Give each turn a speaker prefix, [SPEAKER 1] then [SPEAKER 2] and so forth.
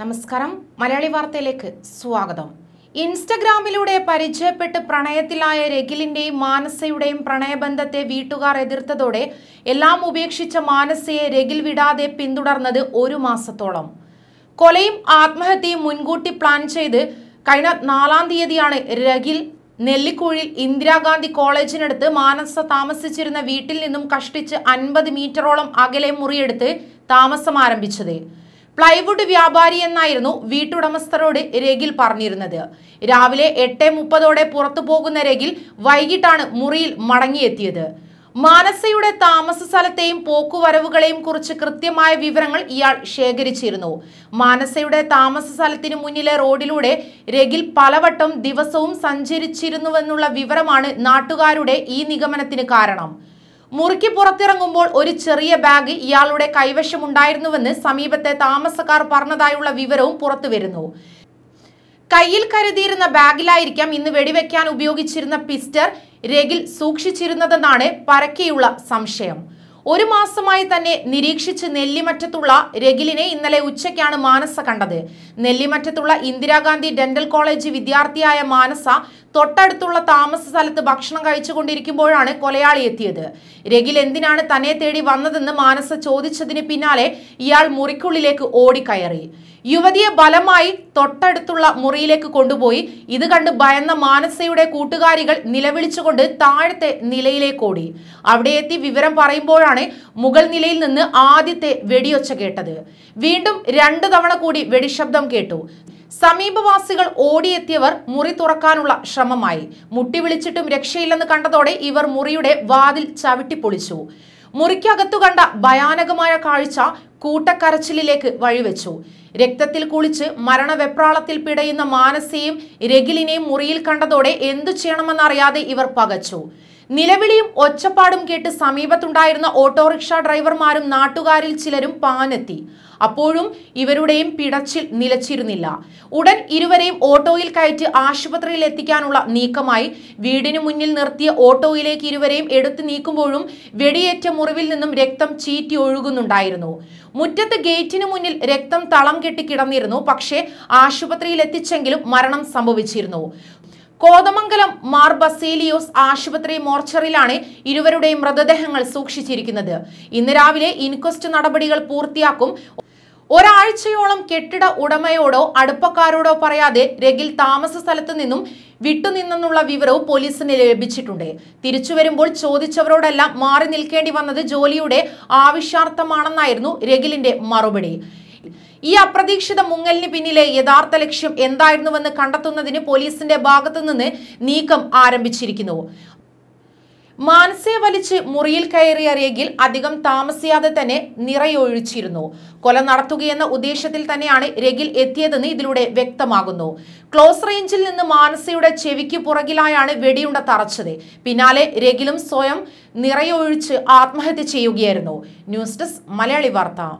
[SPEAKER 1] നമസ്കാരം മലയാളി വാർത്തയിലേക്ക് സ്വാഗതം ഇൻസ്റ്റഗ്രാമിലൂടെ പരിചയപ്പെട്ട് പ്രണയത്തിലായ രഖിലിന്റെയും മാനസയുടെയും പ്രണയബന്ധത്തെ വീട്ടുകാർ എതിർത്തതോടെ എല്ലാം ഉപേക്ഷിച്ച മാനസയെ രഖിൽ വിടാതെ പിന്തുടർന്നത് ഒരു മാസത്തോളം കൊലയും ആത്മഹത്യയും മുൻകൂട്ടി പ്ലാൻ ചെയ്ത് കഴിഞ്ഞ നാലാം തീയതിയാണ് രഖിൽ നെല്ലിക്കുഴിൽ ഇന്ദിരാഗാന്ധി കോളേജിനടുത്ത് മാനസ താമസിച്ചിരുന്ന വീട്ടിൽ നിന്നും കഷ്ടിച്ച് അൻപത് മീറ്ററോളം അകലെ മുറിയെടുത്ത് താമസം ആരംഭിച്ചത് പ്ലൈവുഡ് വ്യാപാരി എന്നായിരുന്നു വീട്ടുടമസ്ഥരോട് രഗിൽ പറഞ്ഞിരുന്നത് രാവിലെ എട്ട് മുപ്പതോടെ പുറത്തു പോകുന്ന രഗിൽ വൈകിട്ടാണ് മുറിയിൽ മടങ്ങിയെത്തിയത് മാനസയുടെ താമസ സ്ഥലത്തെയും പോക്കുവരവുകളെയും കുറിച്ച് കൃത്യമായ വിവരങ്ങൾ ഇയാൾ ശേഖരിച്ചിരുന്നു മാനസയുടെ താമസ സ്ഥലത്തിന് മുന്നിലെ റോഡിലൂടെ രഗിൽ പലവട്ടം ദിവസവും സഞ്ചരിച്ചിരുന്നുവെന്നുള്ള വിവരമാണ് നാട്ടുകാരുടെ ഈ നിഗമനത്തിന് കാരണം മുറിക്ക് പുറത്തിറങ്ങുമ്പോൾ ഒരു ചെറിയ ബാഗ് ഇയാളുടെ കൈവശമുണ്ടായിരുന്നുവെന്ന് സമീപത്തെ താമസക്കാർ പറഞ്ഞതായുള്ള വിവരവും പുറത്തുവരുന്നു കയ്യിൽ കരുതിയിരുന്ന ബാഗിലായിരിക്കാം ഇന്ന് വെടിവെക്കാൻ ഉപയോഗിച്ചിരുന്ന പിസ്റ്റർ രഗിൽ സൂക്ഷിച്ചിരുന്നതെന്നാണ് പരക്കെയുള്ള സംശയം ഒരു മാസമായി തന്നെ നിരീക്ഷിച്ച് നെല്ലിമറ്റത്തുള്ള രഗിലിനെ ഇന്നലെ ഉച്ചയ്ക്കാണ് മാനസ കണ്ടത് നെല്ലിമറ്റത്തുള്ള ഇന്ദിരാഗാന്ധി ഡെന്റൽ കോളേജ് വിദ്യാർത്ഥിയായ മാനസ തൊട്ടടുത്തുള്ള താമസ സ്ഥലത്ത് ഭക്ഷണം കഴിച്ചുകൊണ്ടിരിക്കുമ്പോഴാണ് കൊലയാളി എത്തിയത് രഗിൽ എന്തിനാണ് തന്നെ തേടി വന്നതെന്ന് മാനസ ചോദിച്ചതിന് പിന്നാലെ ഇയാൾ മുറിക്കുള്ളിലേക്ക് ഓടിക്കയറി യുവതിയെ ബലമായി തൊട്ടടുത്തുള്ള മുറിയിലേക്ക് കൊണ്ടുപോയി ഇത് കണ്ട് ഭയന്ന മാനസയുടെ കൂട്ടുകാരികൾ നിലവിളിച്ചുകൊണ്ട് താഴത്തെ നിലയിലേക്ക് ഓടി അവിടെ എത്തി വിവരം പറയുമ്പോഴാണ് അപ്പോഴാണ് മുഗൾ നിലയിൽ നിന്ന് ആദ്യത്തെ വെടിയൊച്ച കേട്ടത് വീണ്ടും രണ്ടു തവണ കൂടി വെടിശബ്ദം കേട്ടു സമീപവാസികൾ ഓടിയെത്തിയവർ മുറി തുറക്കാനുള്ള ശ്രമമായി മുട്ടി വിളിച്ചിട്ടും രക്ഷയില്ലെന്ന് കണ്ടതോടെ ഇവർ മുറിയുടെ വാതിൽ ചവിട്ടിപ്പൊളിച്ചു മുറിക്കകത്തു കണ്ട ഭയാനകമായ കാഴ്ച കൂട്ടക്കരച്ചിലേക്ക് വഴിവെച്ചു രക്തത്തിൽ കുളിച്ച് മരണവെപ്രാളത്തിൽ പിടയുന്ന മാനസയും രഗിലിനെയും മുറിയിൽ കണ്ടതോടെ എന്തു ചെയ്യണമെന്നറിയാതെ ഇവർ പകച്ചു നിലവിളിയും ഒച്ചപ്പാടും കേട്ട് സമീപത്തുണ്ടായിരുന്ന ഓട്ടോറിക്ഷ ഡ്രൈവർമാരും നാട്ടുകാരിൽ ചിലരും പാനെത്തി അപ്പോഴും ഇവരുടെയും പിടച്ചിൽ നിലച്ചിരുന്നില്ല ഉടൻ ഇരുവരെയും ഓട്ടോയിൽ കയറ്റി ആശുപത്രിയിൽ എത്തിക്കാനുള്ള നീക്കമായി വീടിനു മുന്നിൽ നിർത്തിയ ഓട്ടോയിലേക്ക് ഇരുവരെയും എടുത്തു നീക്കുമ്പോഴും വെടിയേറ്റ മുറിവിൽ നിന്നും രക്തം ചീറ്റി ഒഴുകുന്നുണ്ടായിരുന്നു മുറ്റത്ത് ഗേറ്റിനു മുന്നിൽ രക്തം തളം കെട്ടി കിടന്നിരുന്നു പക്ഷേ ആശുപത്രിയിൽ എത്തിച്ചെങ്കിലും മരണം സംഭവിച്ചിരുന്നു കോതമംഗലം മാർ ബസേലിയോസ് ആശുപത്രി മോർച്ചറിലാണ് ഇരുവരുടെയും മൃതദേഹങ്ങൾ സൂക്ഷിച്ചിരിക്കുന്നത് ഇന്ന് രാവിലെ ഇൻക്വസ്റ്റ് നടപടികൾ പൂർത്തിയാക്കും ഒരാഴ്ചയോളം കെട്ടിട ഉടമയോടോ അടുപ്പക്കാരോടോ പറയാതെ രഗിൽ താമസ സ്ഥലത്തു നിന്നും വിട്ടുനിന്നെന്നുള്ള വിവരവും പോലീസിന് ലഭിച്ചിട്ടുണ്ട് തിരിച്ചു വരുമ്പോൾ ചോദിച്ചവരോടെല്ലാം മാറി നിൽക്കേണ്ടി വന്നത് ജോലിയുടെ ആവശ്യാർത്ഥമാണെന്നായിരുന്നു രഗിലിന്റെ മറുപടി ഈ അപ്രതീക്ഷിത മുങ്ങലിന് പിന്നിലെ യഥാർത്ഥ ലക്ഷ്യം എന്തായിരുന്നുവെന്ന് കണ്ടെത്തുന്നതിന് പോലീസിന്റെ ഭാഗത്തുനിന്ന് നീക്കം ആരംഭിച്ചിരിക്കുന്നു മാനസയെ വലിച്ച് മുറിയിൽ കയറിയ രേഖയിൽ അധികം താമസിയാതെ തന്നെ നിറയൊഴിച്ചിരുന്നു കൊല നടത്തുകയെന്ന ഉദ്ദേശത്തിൽ തന്നെയാണ് രഗിൽ എത്തിയതെന്ന് ഇതിലൂടെ വ്യക്തമാകുന്നു ക്ലോസ് റേഞ്ചിൽ നിന്ന് മാനസയുടെ ചെവിക്ക് പുറകിലായാണ് വെടിയുണ്ട തറച്ചത് പിന്നാലെ രഗിലും സ്വയം നിറയൊഴിച്ച് ആത്മഹത്യ ചെയ്യുകയായിരുന്നു ന്യൂസ് ഡെസ്ക് മലയാളി വാർത്ത